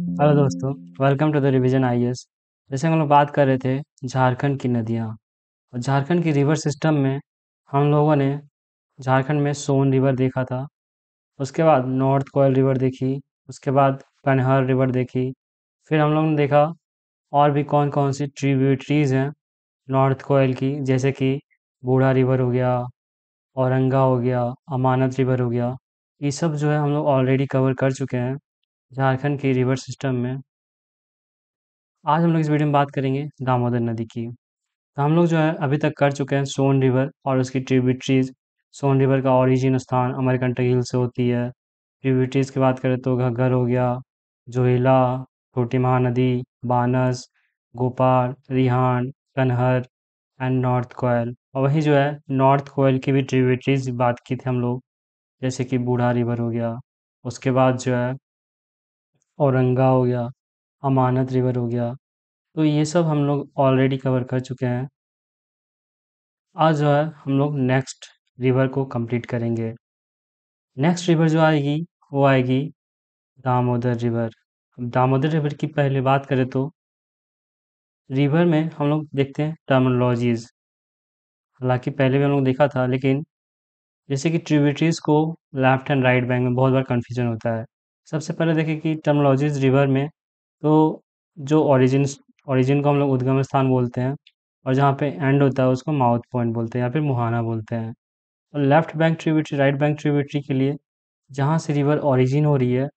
Hello दोस्तों welcome to the revision S जैसे हम लोग बात कर रहे थे झारखंड की नदियाँ और झारखंड की रिवर सिस्टम में हम लोगों ने झारखंड में सोन रिवर देखा था उसके बाद नॉर्थ कोयल रिवर देखी उसके बाद कन्हर रिवर देखी फिर हम लोग ने देखा और भी कौन कौन सी ट्रीब्यूटरीज हैं नॉर्थ कोयल की जैसे कि बूढ़ा रिवर हो गया औरंगा हो गया अमानत रिवर हो गया ये सब जो है हम लोग ऑलरेडी कवर कर चुके हैं झारखंड की रिवर सिस्टम में आज हम लोग इस वीडियो में बात करेंगे दामोदर नदी की तो हम लोग जो है अभी तक कर चुके हैं सोन रिवर और उसकी ट्रिब्यूटरीज सोन रिवर का ओरिजिन स्थान अमरकंटक हिल से होती है ट्रिब्यूटरीज की बात करें तो घग्घर हो गया जोहिला छोटी महानदी बानस गोपाल रिहान कन्हर एंड नॉर्थ कोयल और वही जो है नॉर्थ कोयल की भी ट्रिब्यूटरीज बात की थी हम लोग जैसे कि बूढ़ा रिवर हो गया उसके बाद जो है औरंगा हो गया, अमानत रिवर हो गया, तो ये सब हम लोग ऑलरेडी कवर कर चुके हैं। आज जो है हम लोग नेक्स्ट रिवर को कंप्लीट करेंगे। नेक्स्ट रिवर जो आएगी वो आएगी दामोदर रिवर। दामोदर रिवर की पहले बात करें तो रिवर में हम लोग देखते हैं टर्मोलॉजीज हालांकि पहले भी हम लोग देखा था लेकिन जैसे कि ट्रिब्यूटरीज़ को लेफ्ट एंड राइट बैंक में बहुत बार कन्फ्यूज़न होता है। सबसे पहले देखें कि टर्मोलॉजीज रिवर में तो जो ऑरिजिन ऑरिजिन को हम लोग उद्गम स्थान बोलते हैं और जहाँ पे एंड होता है उसको माउथ पॉइंट बोलते हैं या फिर मुहाना बोलते हैं और left bank tributary right bank tributary के लिए जहाँ से रिवर ऑरिजिन हो रही है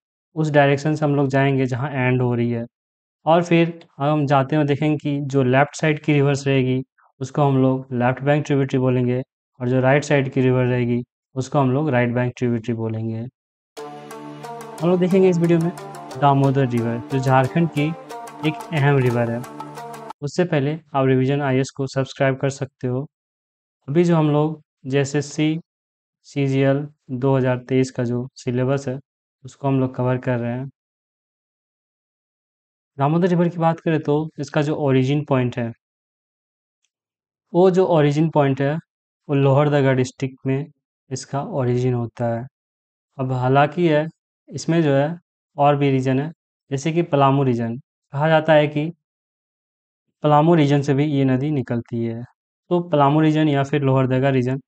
उस डायरेक्शन से हम लोग जाएंगे जहाँ एंड हो रही है और फिर हम जाते हुए देखेंगे कि जो लेफ्ट साइड की रिवर्स रहेगी उसको हम लोग लेफ्ट बैंक ट्रिब्यूटरी बोलेंगे और जो राइट साइड की रिवर रहेगी उसको हम लोग राइट बैंक ट्रिब्यूटरी बोलेंगे हम लोग देखेंगे इस वीडियो में दामोदर रिवर जो झारखंड की एक अहम रिवर है उससे पहले आप रिविजन आई को सब्सक्राइब कर सकते हो अभी जो हम लोग जैसे सी सी जी एल दो हज़ार तेईस का जो सिलेबस है उसको हम लोग कवर कर रहे हैं दामोदर रिवर की बात करें तो इसका जो ओरिजिन पॉइंट है वो जो ओरिजिन पॉइंट है वो लोहरदगा डिस्ट्रिक्ट में इसका ओरिजिन होता है अब हालांकि है इसमें जो है और भी रीज़न है जैसे कि पलामू रीजन कहा जाता है कि पलामू रीजन से भी ये नदी निकलती है तो पलामू रीजन या फिर लोहरदगा रीजन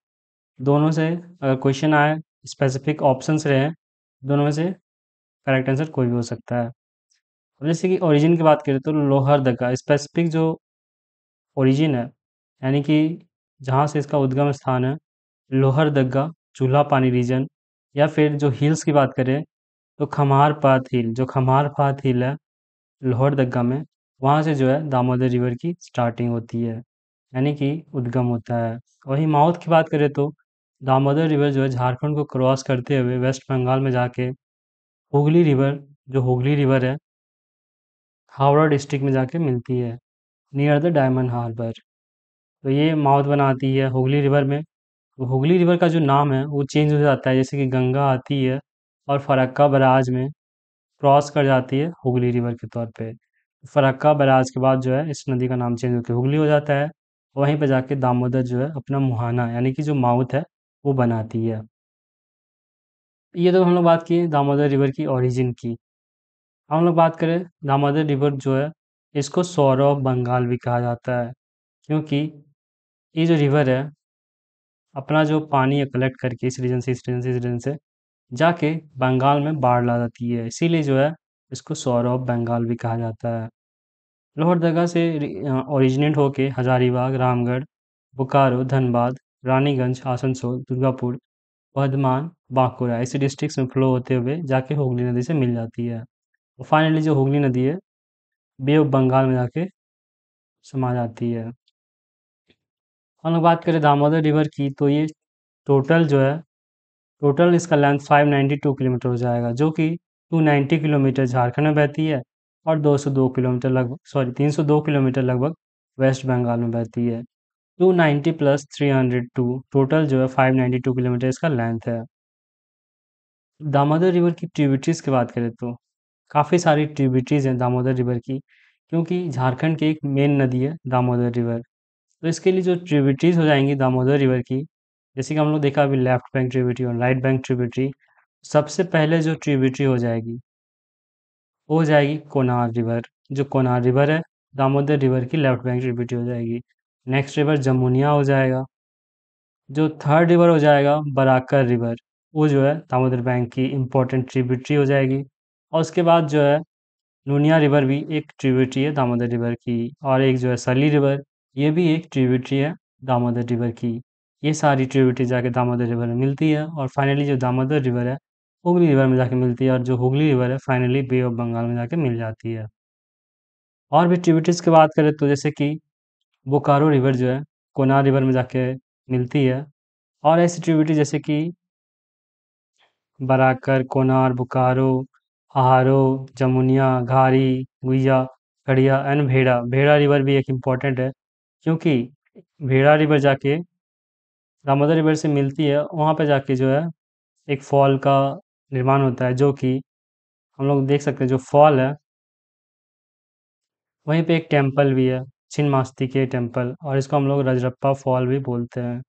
दोनों से अगर क्वेश्चन आए स्पेसिफिक ऑप्शंस रहे दोनों में से करेक्ट आंसर कोई भी हो सकता है अब जैसे कि ओरिजिन की बात करें तो लोहरदगा स्पेसिफिक जो ओरिजिन है यानी कि जहाँ से इसका उद्गम स्थान है लोहरदगा चूल्हा पानी रीजन या फिर जो हिल्स की बात करें तो पाथ हिल जो पाथ हिल है लोहर दग्गा में वहाँ से जो है दामोदर रिवर की स्टार्टिंग होती है यानी कि उद्गम होता है वहीं माउथ की बात करें तो दामोदर रिवर जो है झारखंड को क्रॉस करते हुए वेस्ट बंगाल में जाके हुगली रिवर जो हुगली रिवर है हावड़ा डिस्ट्रिक्ट में जाके मिलती है नियर द डायमंड हार्बर तो ये माउथ बनाती है हुगली रिवर में तो हुगली रिवर का जो नाम है वो चेंज हो जाता है जैसे कि गंगा आती है और फरक्का बराज में क्रॉस कर जाती है हुगली रिवर के तौर पे फरक्का बराज के बाद जो है इस नदी का नाम चेंज होकर हुगली हो जाता है वहीं पर जाके दामोदर जो है अपना मुहाना यानी कि जो माउथ है वो बनाती है ये तो हम लोग बात किए दामोदर रिवर की ओरिजिन की हम लोग बात करें दामोदर रिवर जो है इसको सौरव बंगाल भी कहा जाता है क्योंकि ये जो रिवर है अपना जो पानी है कलेक्ट करके इस रीजन से इस रीजन से इस रीजन से जाके बंगाल में बाढ़ ला जाती है इसीलिए जो है इसको सौर ऑफ बंगाल भी कहा जाता है लोहरदगा से ओरिजिनेट होके हजारीबाग रामगढ़ बोकारो धनबाद रानीगंज आसनसोल दुर्गापुर वर्धमान बांकुरा ऐसे डिस्ट्रिक्ट्स में फ्लो होते हुए जाके हुगली नदी से मिल जाती है और फाइनली जो हुगली नदी है बे ऑफ बंगाल में जाके समा जाती है हम लोग बात करें दामोदर रिवर की तो ये टोटल जो है टोटल इसका लेंथ 592 किलोमीटर हो जाएगा जो कि 290 किलोमीटर झारखंड में बहती है और 202 किलोमीटर लगभग सॉरी 302 किलोमीटर लगभग वेस्ट बंगाल में बहती है 290 प्लस 302 टोटल जो है 592 किलोमीटर इसका लेंथ है दामोदर रिवर की ट्रिब्यूटरीज की बात करें तो काफ़ी सारी ट्रिब्यूटरीज हैं दामोदर रिवर की क्योंकि झारखंड की एक मेन नदी है दामोदर रिवर तो इसके लिए जो ट्रिब्यूटरीज हो जाएंगी दामोदर रिवर की जैसे कि हम लोग देखा अभी लेफ्ट बैंक ट्रिब्यूटरी और राइट बैंक ट्रिब्यूटरी सबसे पहले जो ट्रिब्यूटरी हो जाएगी हो जाएगी कोनार रिवर जो कोनार रिवर है दामोदर रिवर की लेफ्ट बैंक ट्रिब्यूटरी हो जाएगी नेक्स्ट रिवर जमुनिया हो जाएगा जो थर्ड रिवर हो जाएगा बराकर रिवर वो जो है दामोदर बैंक की इम्पोर्टेंट ट्रिब्यूटरी हो जाएगी और उसके बाद जो है नूनिया रिवर भी एक ट्रिब्यूटरी है दामोदर रिवर की और एक जो है सली रिवर ये भी एक ट्रिब्यूटरी है दामोदर रिवर की ये सारी ट्रिब्यूटरी जाके दामोदर रिवर में मिलती है और फाइनली जो दामोदर रिवर है हुगली रिवर में जाके मिलती है और जो हुगली रिवर है फाइनली बे ऑफ बंगाल में जाके मिल जाती है और भी ट्रिब्यूटरीज की बात करें तो जैसे कि बोकारो रिवर जो है कोना रिवर में जाके मिलती है और ऐसी ट्रिब्यूटरी जैसे कि बराकर कोनार बोकारो आहारो जमुनिया घारी गुइया खड़िया एंड भेड़ा भेड़ा रिवर भी एक इम्पॉर्टेंट है क्योंकि भेड़ा रिवर जाके दामोदर रिवर से मिलती है वहाँ पे जाके जो है एक फॉल का निर्माण होता है जो कि हम लोग देख सकते हैं जो फॉल है वहीं पे एक टेम्पल भी है छिन्मास्ती के टेम्पल और इसको हम लोग रजरप्पा फॉल भी बोलते हैं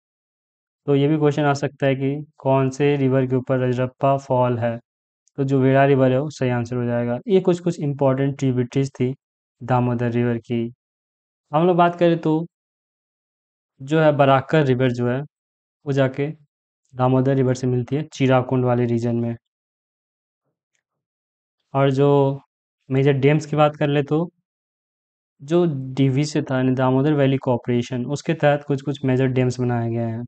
तो ये भी क्वेश्चन आ सकता है कि कौन से रिवर के ऊपर रजरप्पा फॉल है तो जो वेड़ा रिवर है वो सही आंसर हो जाएगा ये कुछ कुछ इंपॉर्टेंट ट्रिब्यूटरीज थी दामोदर रिवर की हम लोग बात करें तो जो है बराकर रिवर जो है वो जाके दामोदर रिवर से मिलती है चिराकुंड वाले रीजन में और जो मेजर डैम्स की बात कर ले तो जो डीवी से था यानी दामोदर वैली कॉपरेशन उसके तहत कुछ कुछ मेजर डैम्स बनाए गए हैं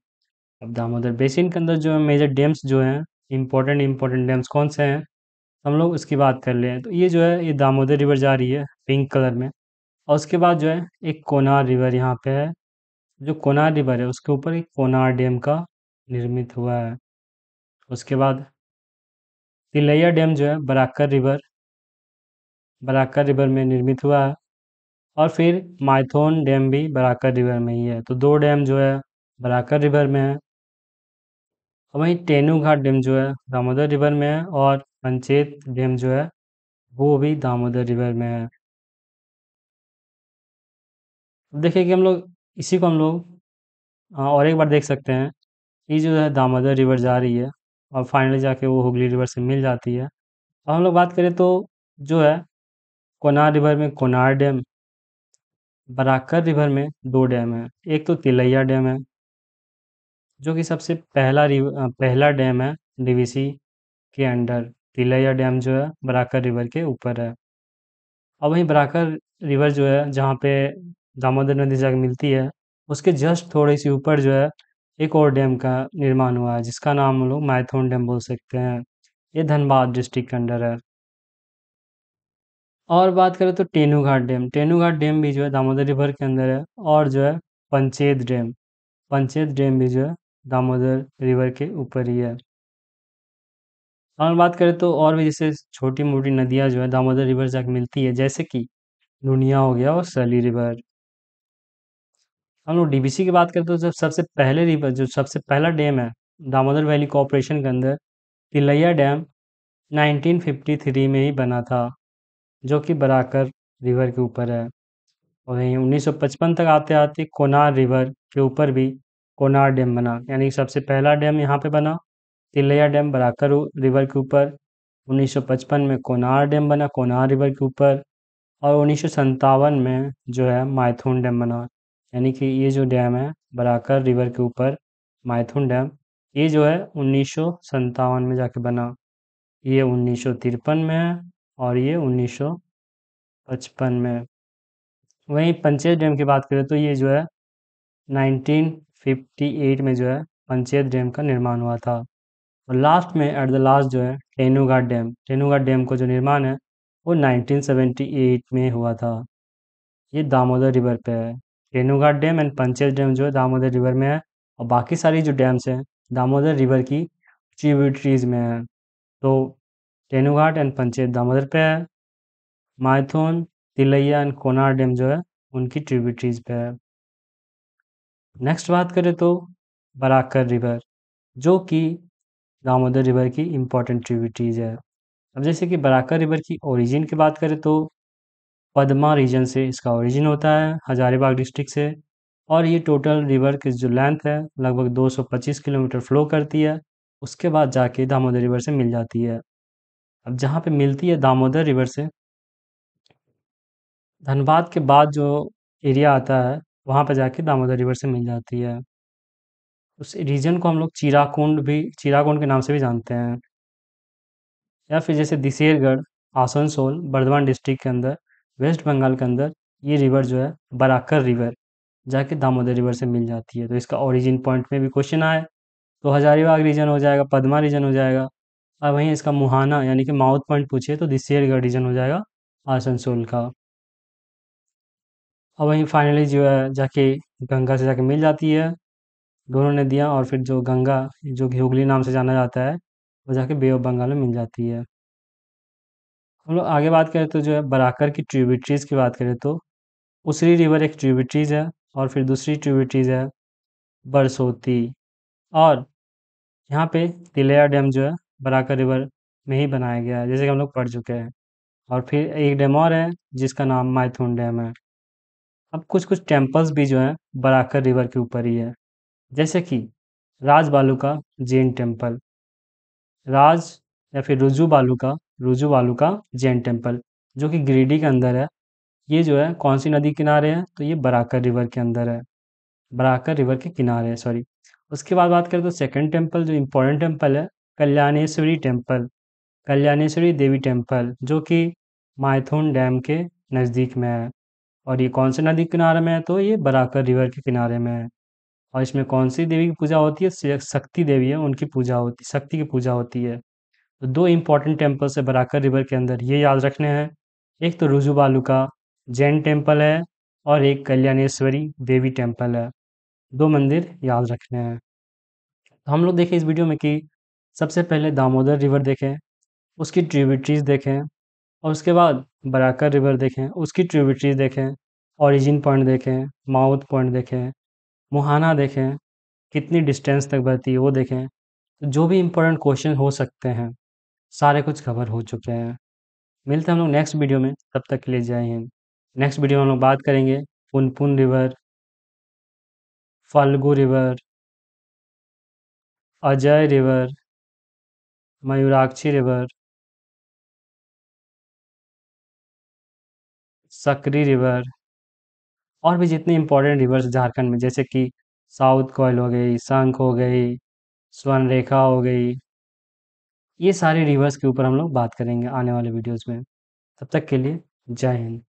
अब दामोदर बेसिन के अंदर जो है मेजर डैम्स जो हैं इम्पोर्टेंट इम्पोर्टेंट डैम्स कौन से हैं हम लोग उसकी बात कर ले तो ये जो है ये दामोदर रिवर जा रही है पिंक कलर में और उसके बाद जो है एक कोनार रिवर यहाँ पे है जो कोनार रिवर है उसके ऊपर एक कोनार डैम का निर्मित हुआ है उसके बाद तिलैया डैम जो है बराकर रिवर बराकर रिवर में निर्मित हुआ है और फिर माइथोन डैम भी बराकर रिवर में ही है तो दो डैम जो है बराकर रिवर में है और वहीं टेनू घाट डैम जो है दामोदर रिवर में है और पंचेत डैम जो है वो भी दामोदर रिवर में है देखिए कि हम लोग इसी को हम लोग हाँ, और एक बार देख सकते हैं कि जो है दामोदर रिवर जा रही है और फाइनली जाके वो हुगली रिवर से मिल जाती है और हम लोग बात करें तो जो है कोनार रिवर में कोनार डैम बराकर रिवर में दो डैम है एक तो तिलैया डैम है जो कि सबसे पहला पहला डैम है डीवीसी के अंडर तिलैया डैम जो है बराकर रिवर के ऊपर है और वहीं बराकर रिवर जो है जहाँ पे दामोदर नदी जाकर मिलती है उसके जस्ट थोड़ी सी ऊपर जो है एक और डैम का निर्माण हुआ है जिसका नाम हम लोग माइथोन डैम बोल सकते हैं ये धनबाद डिस्ट्रिक्ट के अंडर है और बात करें तो Tenughat dam Tenughat dam भी जो है दामोदर रिवर के अंदर है और जो है पंचेत डैम पंचेत डैम भी जो है दामोदर रिवर के ऊपर ही है और बात करें तो और भी जैसे छोटी मोटी नदियाँ जो है दामोदर रिवर जाकर मिलती है जैसे कि लुनिया हो गया और सली रिवर हम लोग डीबीसी की बात करते हैं तो सबसे पहले रिवर जो सबसे पहला डैम है दामोदर वैली कॉरपोरेशन के अंदर तिलैया डैम 1953 में ही बना था जो कि बराकर रिवर के ऊपर है और वहीं 1955 तक आते आते कोनार रिवर के ऊपर भी कोनार डैम बना यानी सबसे पहला डैम यहाँ पे बना तिलैया डैम बराकर रिवर के ऊपर 1955 में कोनार डैम बना कोनार रिवर के ऊपर और उन्नीस में जो है माइथून डैम बना यानी कि ये जो डैम है बराकर रिवर के ऊपर माइथुन डैम ये जो है उन्नीस में जाके बना ये उन्नीस में है और ये उन्नीस में वहीं पंचेत डैम की बात करें तो ये जो है 1958 में जो है पंचेत डैम का निर्माण हुआ था और लास्ट में एट द लास्ट जो है टेनुगा डैम टेनुगा डैम को जो निर्माण है वो 1978 में हुआ था ये दामोदर रिवर पे है Renughat dam and Panchet dam जो है दामोदर रिवर में है और बाकी सारी जो डैम्स हैं दामोदर रिवर की ट्रिब्यूटरीज में है तो रेणुघाट एंड पंचेत दामोदर पे है माइथोन तिलैया एंड कोनार डैम जो है उनकी ट्रिब्यूटरीज पे है नेक्स्ट बात करें तो बराकर रिवर जो कि दामोदर रिवर की इम्पोर्टेंट ट्रिब्यूटरीज है अब जैसे कि बराकर रिवर की ओरिजिन की बात करें तो पदमा रीजन से इसका ओरिजिन होता है हजारीबाग डिस्ट्रिक्ट से और ये टोटल रिवर की जो लेंथ है लगभग 225 किलोमीटर फ्लो करती है उसके बाद जाके दामोदर रिवर से मिल जाती है अब जहाँ पे मिलती है दामोदर रिवर से धनबाद के बाद जो एरिया आता है वहाँ पे जाके दामोदर रिवर से मिल जाती है उस रीजन को हम लोग चिराकुंड भी चिराकुंड के नाम से भी जानते हैं या फिर जैसे दिसेरगढ़ आसनसोल बर्धमान डिस्ट्रिक्ट के अंदर वेस्ट बंगाल के अंदर ये रिवर जो है बराकर रिवर जाके दामोदर रिवर से मिल जाती है तो इसका ओरिजिन पॉइंट में भी क्वेश्चन आए तो हजारीबाग रीजन हो जाएगा पदमा रीजन हो जाएगा और वहीं इसका मुहाना यानी कि माउथ पॉइंट पूछे तो दिसेर रीजन हो जाएगा आसनसोल का और वहीं फाइनली जो है जाके गंगा से जाके मिल जाती है दोनों नदियाँ और फिर जो गंगा जो घ्यूगली नाम से जाना जाता है वो जाके बे ऑफ बंगाल में मिल जाती है हम लोग आगे बात करें तो जो है बराकर की ट्रिब्यूटरीज की बात करें तो उसरी रिवर एक ट्रिब्यूटरीज है और फिर दूसरी ट्रिब्यूटरीज है बरसोती और यहाँ पे तिलैया डैम जो है बराकर रिवर में ही बनाया गया है जैसे कि हम लोग पढ़ चुके हैं और फिर एक डैम और है जिसका नाम माइथुन डैम है अब कुछ कुछ टेम्पल्स भी जो है बराकर रिवर के ऊपर ही है जैसे कि राज बालू का जैन टेम्पल राज या फिर रुजू बालू का रुजुवालू का जैन टेम्पल जो कि गिरिडीह के अंदर है ये जो है कौन सी नदी किनारे है तो ये बराकर रिवर के अंदर है बराकर रिवर के किनारे है सॉरी उसके बाद बात करें तो सेकंड टेम्पल जो इम्पोर्टेंट टेम्पल है कल्याणेश्वरी टेम्पल कल्याणेश्वरी देवी टेम्पल जो कि माइथोन डैम के नज़दीक में है और ये कौन से नदी किनारे में है तो ये बराकर रिवर के किनारे में है और इसमें कौन सी देवी की पूजा होती है शक्ति देवी है उनकी पूजा होती शक्ति की पूजा होती है तो दो इम्पॉर्टेंट टेम्पल्स है बराकर रिवर के अंदर ये याद रखने हैं एक तो रुजुबालू का जैन टेम्पल है और एक कल्याणेश्वरी देवी टेम्पल है दो मंदिर याद रखने हैं तो हम लोग देखें इस वीडियो में कि सबसे पहले दामोदर रिवर देखें उसकी ट्रिब्यूटरीज देखें और उसके बाद बराकर रिवर देखें उसकी ट्रिब्यूटरीज देखें ऑरिजिन पॉइंट देखें माउथ पॉइंट देखें मुहाना देखें कितनी डिस्टेंस तक बहती है वो देखें तो जो भी इम्पोर्टेंट क्वेश्चन हो सकते हैं सारे कुछ कवर हो चुके हैं मिलते हैं हम लोग नेक्स्ट वीडियो में तब तक के लिए जय हिंद नेक्स्ट वीडियो में हम लोग बात करेंगे Punpun river Falgu river Ajay river Mayurakshi river Sakri river और भी जितने इम्पोर्टेंट रिवर्स झारखंड में जैसे कि साउथ कोयल हो गई शंख हो गई स्वर्ण रेखा हो गई ये सारे रिवर्स के ऊपर हम लोग बात करेंगे आने वाले वीडियोज़ में तब तक के लिए जय हिंद